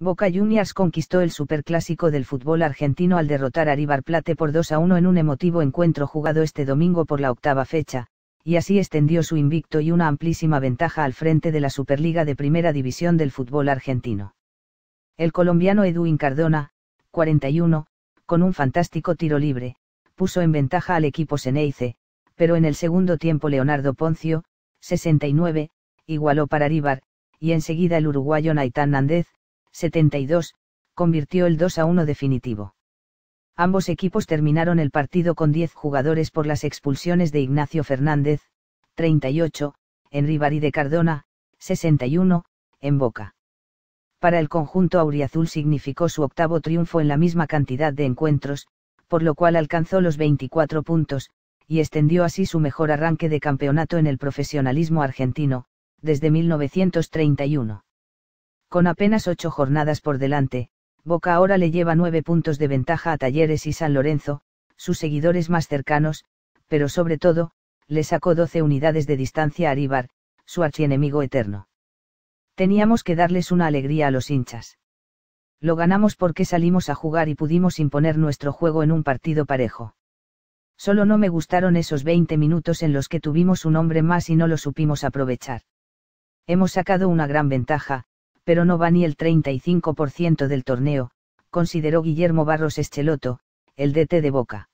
Boca Juniors conquistó el superclásico del fútbol argentino al derrotar a River Plate por 2 a 1 en un emotivo encuentro jugado este domingo por la octava fecha, y así extendió su invicto y una amplísima ventaja al frente de la Superliga de Primera División del fútbol argentino. El colombiano Edwin Cardona, 41, con un fantástico tiro libre, puso en ventaja al equipo seneice pero en el segundo tiempo Leonardo Poncio, 69, igualó para River, y enseguida el uruguayo Naitán Nández, 72, convirtió el 2 a 1 definitivo. Ambos equipos terminaron el partido con 10 jugadores por las expulsiones de Ignacio Fernández, 38, en Rivari de Cardona, 61, en Boca. Para el conjunto auriazul significó su octavo triunfo en la misma cantidad de encuentros, por lo cual alcanzó los 24 puntos, y extendió así su mejor arranque de campeonato en el profesionalismo argentino, desde 1931. Con apenas ocho jornadas por delante, Boca ahora le lleva nueve puntos de ventaja a Talleres y San Lorenzo, sus seguidores más cercanos, pero sobre todo, le sacó doce unidades de distancia a Aríbar, su archienemigo eterno. Teníamos que darles una alegría a los hinchas. Lo ganamos porque salimos a jugar y pudimos imponer nuestro juego en un partido parejo. Solo no me gustaron esos 20 minutos en los que tuvimos un hombre más y no lo supimos aprovechar. Hemos sacado una gran ventaja, pero no va ni el 35% del torneo, consideró Guillermo Barros Escheloto, el DT de Boca.